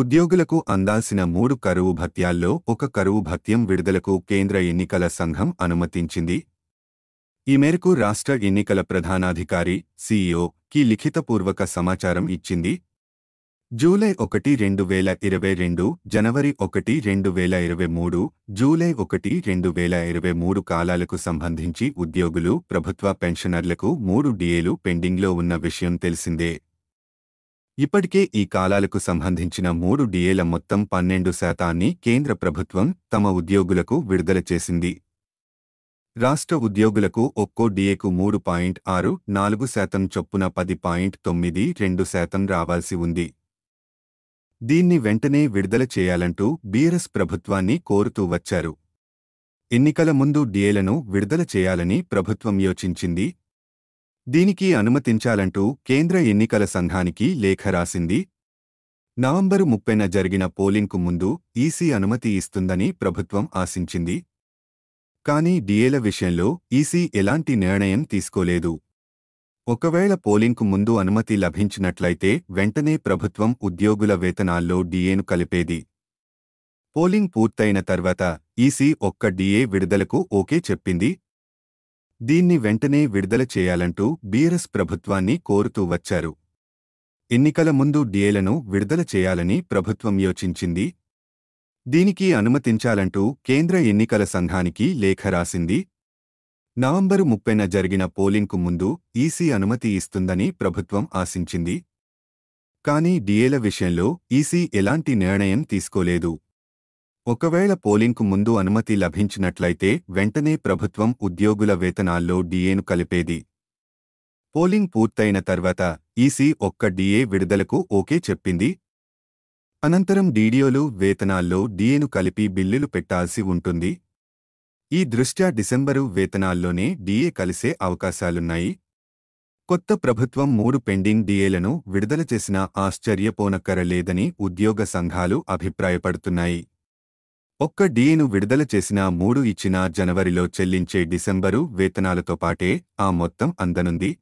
ఉద్యోగులకు అందాల్సిన మూడు కరువు భత్యాల్లో ఒక కరువు భత్యం విడుదలకు కేంద్ర ఎన్నికల సంఘం అనుమతించింది ఈ మేరకు రాష్ట్ర ఎన్నికల ప్రధానాధికారి సీఈఓ కి లిఖితపూర్వక సమాచారం ఇచ్చింది జూలై ఒకటి రెండు వేల ఇరవై రెండు జనవరి ఒకటి రెండు వేల ఇరవై మూడు జూలై ఒకటి రెండు వేల ఇరవై మూడు కాలాలకు సంబంధించి ఉద్యోగులు ప్రభుత్వ పెన్షనర్లకు మూడు డిఏలు పెండింగ్లో ఉన్న విషయం తెలిసిందే ఇప్పటికే ఈ కాలాలకు సంబంధించిన మూడు డిఏల మొత్తం పన్నెండు శాతాన్ని కేంద్ర ప్రభుత్వం తమ ఉద్యోగులకు విడుదల చేసింది రాష్ట్ర ఉద్యోగులకు ఒక్కో డిఏకు మూడు పాయింట్ ఆరు నాలుగు శాతం చొప్పున పది పాయింట్ తొమ్మిది రెండు శాతం రావాల్సి ఉంది దీన్ని వెంటనే విడుదల చేయాలంటూ బీఆర్ఎస్ ప్రభుత్వాన్ని కోరుతూ వచ్చారు ఎన్నికల ముందు డిఏలను విడుదల చేయాలని ప్రభుత్వం యోచించింది దీనికి అనుమతించాలంటూ కేంద్ర ఎన్నికల సంఘానికి లేఖ రాసింది నవంబరు ముప్పైన జరిగిన పోలింగ్కు ముందు ఈసీ అనుమతి ఇస్తుందని ప్రభుత్వం ఆశించింది కానీ డిఏల విషయంలో ఈసీ ఎలాంటి నిర్ణయం తీసుకోలేదు ఒకవేళ పోలింగ్కు ముందు అనుమతి లభించినట్లయితే వెంటనే ప్రభుత్వం ఉద్యోగుల వేతనాల్లో డిఏను కలిపేది పోలింగ్ పూర్తయిన తర్వాత ఈసీ ఒక్క డిఏ విడుదలకు ఓకే చెప్పింది దీన్ని వెంటనే విడుదల చేయాలంటూ బీఆర్ఎస్ ప్రభుత్వాన్ని కోరుతూ వచ్చారు ఎన్నికల ముందు డిఏలను విడుదల చేయాలని ప్రభుత్వం యోచించింది దీనికి అనుమతించాలంటూ కేంద్ర ఎన్నికల సంఘానికి లేఖ రాసింది నవంబరు ముప్పైన జరిగిన పోలింగ్కు ముందు ఈసీ అనుమతి ఇస్తుందని ప్రభుత్వం ఆశించింది కానీ డిఏల విషయంలో ఈసీ ఎలాంటి నిర్ణయం తీసుకోలేదు ఒకవేళ పోలింగ్కు ముందు అనుమతి లభించినట్లయితే వెంటనే ప్రభుత్వం ఉద్యోగుల వేతనాల్లో డిఏను కలిపేది పోలింగ్ పూర్తయిన తర్వాత ఈసీ ఒక్క డిఏ విడుదలకు ఓకే చెప్పింది అనంతరం డీడీఓలు వేతనాల్లో డిఏను కలిపి బిల్లులు పెట్టాల్సి ఉంటుంది ఈ దృష్ట్యా డిసెంబరు వేతనాల్లోనే డిఏ కలిసే అవకాశాలున్నాయి కొత్త ప్రభుత్వం మూడు పెండింగ్ డీఏలను విడుదల చేసినా ఆశ్చర్యపోనక్కరలేదని ఉద్యోగ సంఘాలు అభిప్రాయపడుతున్నాయి ఒక్క డిఏను విడుదల చేసిన మూడు ఇచ్చిన జనవరిలో చెల్లించే డిసెంబరు వేతనాలతో పాటే ఆ మొత్తం అందనుంది